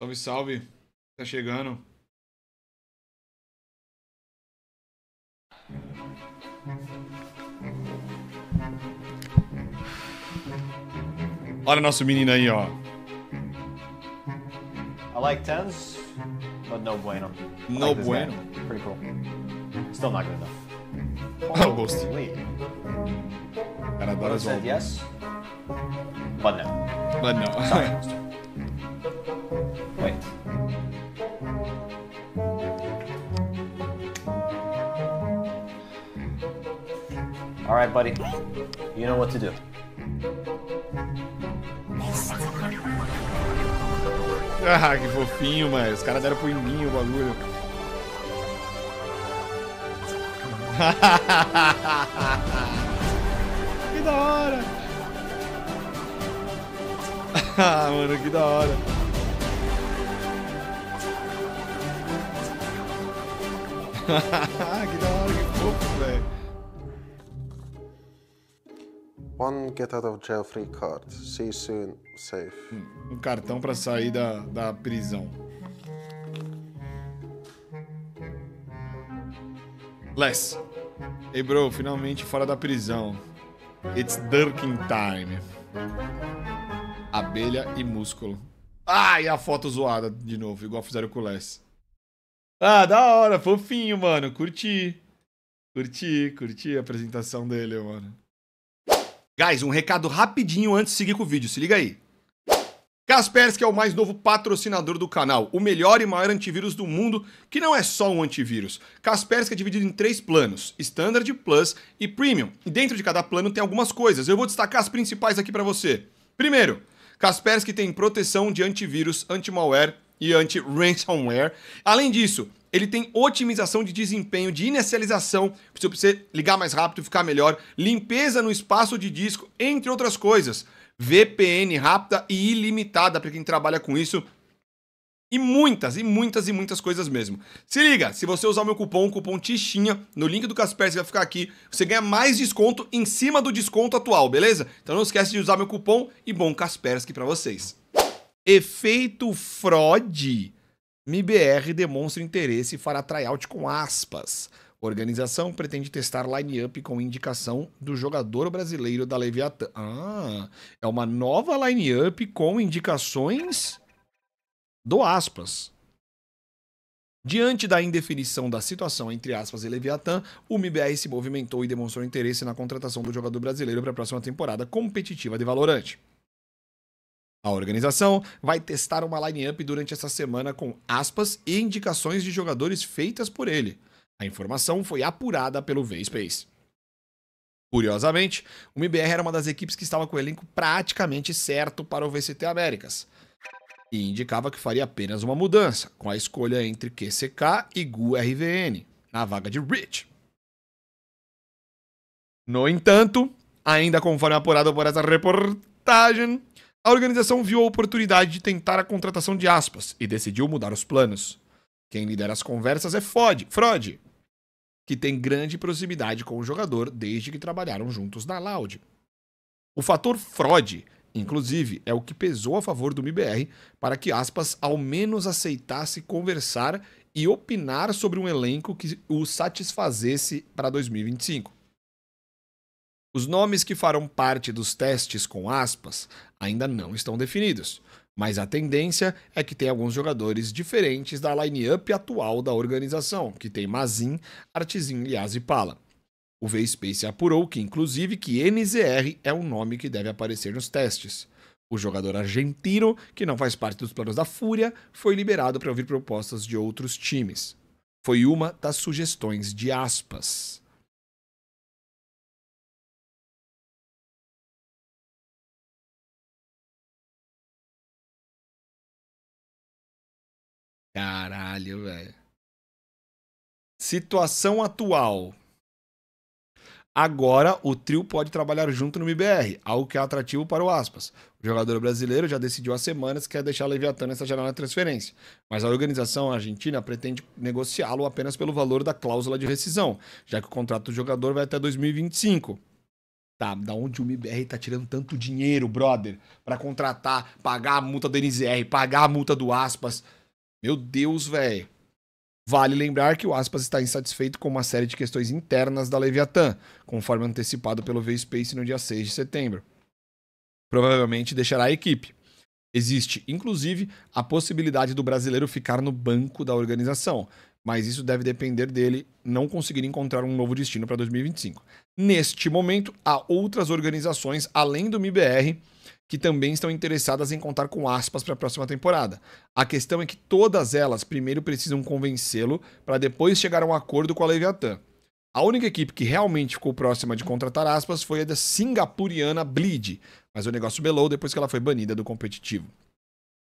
Salve, salve. Tá chegando. Olha nosso menino aí, ó. I like tens, but no bueno. I no like bueno. Guy. Pretty cool. Still not good enough. Oh, Ghost. Cara, adora as yes, but no. But no. Sorry, All right, buddy. You know what to do. Ah, que fofinho, mano. Os caras deram pro Iminho o bagulho. que da hora. ah, mano, que da hora. Ah, que da hora, que fofo, velho. One get out of jail free card. See you soon. Safe. Um cartão para sair da, da prisão. Les. Hey bro, finalmente fora da prisão. It's Durkin time. Abelha e músculo. Ah, e a foto zoada de novo, igual fizeram com o Les. Ah, da hora, fofinho, mano. Curti. Curti, curti a apresentação dele, mano. Guys, um recado rapidinho antes de seguir com o vídeo, se liga aí. Kaspersky é o mais novo patrocinador do canal, o melhor e maior antivírus do mundo, que não é só um antivírus. Kaspersky é dividido em três planos, Standard, Plus e Premium. E dentro de cada plano tem algumas coisas, eu vou destacar as principais aqui para você. Primeiro, Kaspersky tem proteção de antivírus, anti-malware e anti-ransomware. Além disso, ele tem otimização de desempenho, de inicialização, para você ligar mais rápido, e ficar melhor, limpeza no espaço de disco, entre outras coisas. VPN rápida e ilimitada para quem trabalha com isso. E muitas, e muitas, e muitas coisas mesmo. Se liga, se você usar o meu cupom, o cupom TIXINHA, no link do Casper, vai ficar aqui, você ganha mais desconto em cima do desconto atual, beleza? Então não esquece de usar meu cupom e bom Kaspersky para vocês. Efeito fraude. MBR demonstra interesse e fará tryout com aspas. A organização pretende testar line-up com indicação do jogador brasileiro da Leviatã. Ah, é uma nova line-up com indicações do aspas. Diante da indefinição da situação entre aspas e Leviatã, o MBR se movimentou e demonstrou interesse na contratação do jogador brasileiro para a próxima temporada competitiva de Valorante. A organização vai testar uma line-up durante essa semana com aspas e indicações de jogadores feitas por ele. A informação foi apurada pelo V-Space. Curiosamente, o MBR era uma das equipes que estava com o elenco praticamente certo para o VCT Américas e indicava que faria apenas uma mudança, com a escolha entre QCK e GURVN, na vaga de Rich. No entanto, ainda conforme apurado por essa reportagem, a organização viu a oportunidade de tentar a contratação de aspas e decidiu mudar os planos. Quem lidera as conversas é Fod, Freud, que tem grande proximidade com o jogador desde que trabalharam juntos na Loud. O fator Freud, inclusive, é o que pesou a favor do MBR para que aspas ao menos aceitasse conversar e opinar sobre um elenco que o satisfazesse para 2025. Os nomes que farão parte dos testes com aspas ainda não estão definidos, mas a tendência é que tem alguns jogadores diferentes da line-up atual da organização, que tem Mazin, Artizinho, Liaz e Pala. O V-Space apurou que, inclusive, que NZR é um nome que deve aparecer nos testes. O jogador argentino, que não faz parte dos planos da Fúria, foi liberado para ouvir propostas de outros times. Foi uma das sugestões de aspas. Caralho, velho. Situação atual. Agora o trio pode trabalhar junto no MBR, algo que é atrativo para o aspas. O jogador brasileiro já decidiu há semanas que quer deixar Leviatã nessa janela de transferência, mas a organização argentina pretende negociá-lo apenas pelo valor da cláusula de rescisão, já que o contrato do jogador vai até 2025. Tá, da onde o MBR tá tirando tanto dinheiro, brother, para contratar, pagar a multa do NZR, pagar a multa do aspas. Meu Deus, velho. Vale lembrar que o Aspas está insatisfeito com uma série de questões internas da Leviatã, conforme antecipado pelo V-Space no dia 6 de setembro. Provavelmente deixará a equipe. Existe, inclusive, a possibilidade do brasileiro ficar no banco da organização, mas isso deve depender dele não conseguir encontrar um novo destino para 2025. Neste momento, há outras organizações, além do MIBR, que também estão interessadas em contar com aspas para a próxima temporada. A questão é que todas elas primeiro precisam convencê-lo para depois chegar a um acordo com a Leviathan. A única equipe que realmente ficou próxima de contratar aspas foi a da singapuriana Bleed, mas o negócio belou depois que ela foi banida do competitivo.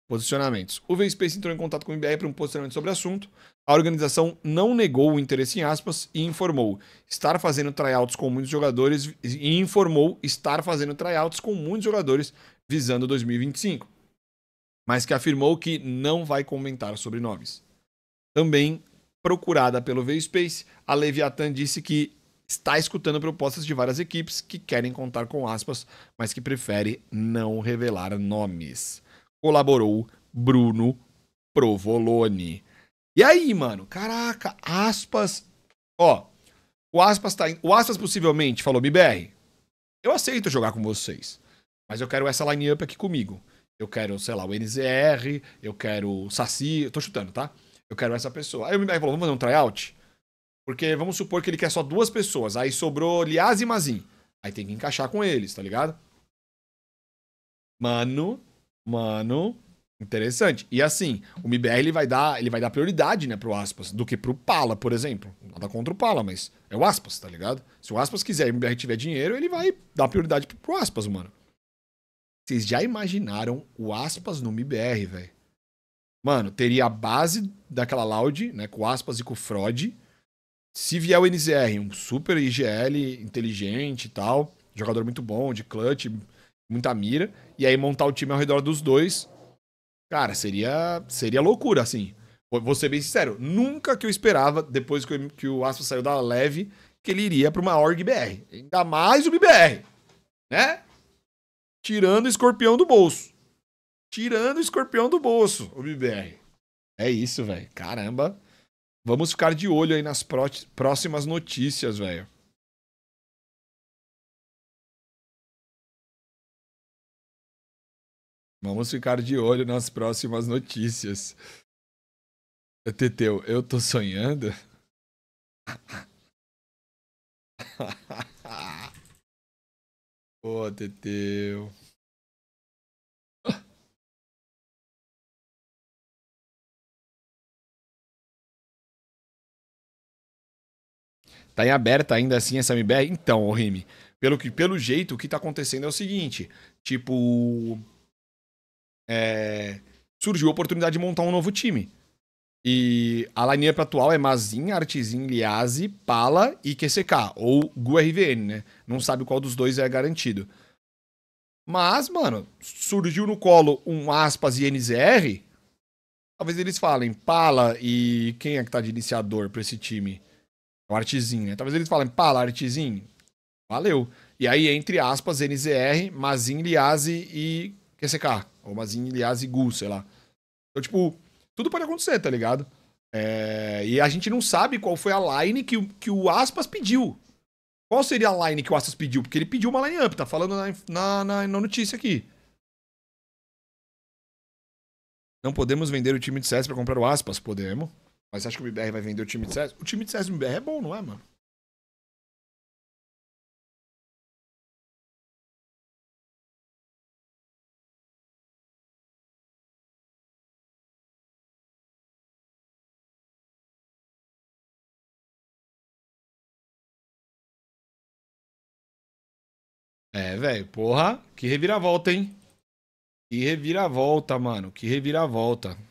Posicionamentos. O VSpace entrou em contato com o IBR para um posicionamento sobre o assunto. A organização não negou o interesse em aspas e informou estar fazendo tryouts com muitos jogadores e informou estar fazendo tryouts com muitos jogadores visando 2025, mas que afirmou que não vai comentar sobre nomes. Também procurada pelo VSpace, a Leviathan disse que está escutando propostas de várias equipes que querem contar com aspas, mas que prefere não revelar nomes colaborou Bruno Provolone. E aí, mano, caraca, aspas. Ó, o aspas tá. O aspas possivelmente falou: Mibr. eu aceito jogar com vocês, mas eu quero essa line-up aqui comigo. Eu quero, sei lá, o NZR, eu quero o Saci, eu tô chutando, tá? Eu quero essa pessoa. Aí o MBR falou: vamos fazer um tryout? Porque vamos supor que ele quer só duas pessoas, aí sobrou Lias e Mazin. Aí tem que encaixar com eles, tá ligado? Mano, Mano, interessante. E assim, o MBR ele vai dar, ele vai dar prioridade, né, pro aspas, do que pro Pala, por exemplo. Nada contra o Pala, mas é o aspas, tá ligado? Se o aspas quiser e o MBR tiver dinheiro, ele vai dar prioridade pro, pro aspas, mano. Vocês já imaginaram o aspas no MBR, velho? Mano, teria a base daquela Loud, né, com aspas e com Frode. Se vier o NZR, um super IGL inteligente e tal, jogador muito bom, de clutch, muita mira, e aí montar o time ao redor dos dois, cara, seria, seria loucura, assim. Vou ser bem sincero, nunca que eu esperava, depois que, eu, que o Aspa saiu da leve, que ele iria para uma org BR. Ainda mais o BBR, né? Tirando o escorpião do bolso. Tirando o escorpião do bolso, o BBR. É isso, velho. Caramba. Vamos ficar de olho aí nas próximas notícias, velho. Vamos ficar de olho nas próximas notícias. Teteu, eu tô sonhando? Ô, oh, Teteu. Tá em aberta ainda assim essa MBR? Então, Rime, pelo que pelo jeito o que tá acontecendo é o seguinte, tipo, é, surgiu a oportunidade de montar um novo time. E a lineup atual é Mazin, Artizin, Liase, Pala e QCK, ou GURVN, né? Não sabe qual dos dois é garantido. Mas, mano, surgiu no colo um aspas e NZR. Talvez eles falem, Pala e quem é que tá de iniciador pra esse time? É o Artizin, né? Talvez eles falem, Pala, Artizin, valeu. E aí, entre aspas, NZR, Mazin, Liase e QCK. Romazin, Ilias e Gu, sei lá. Então, tipo, tudo pode acontecer, tá ligado? É... E a gente não sabe qual foi a line que, que o Aspas pediu. Qual seria a line que o Aspas pediu? Porque ele pediu uma line-up, tá falando na, na, na, na notícia aqui. Não podemos vender o time de CS pra comprar o Aspas, podemos. Mas você acha que o MBR vai vender o time de CS? O time de CS do MBR é bom, não é, mano? É, velho, porra, que reviravolta, hein? Que reviravolta, mano, que reviravolta.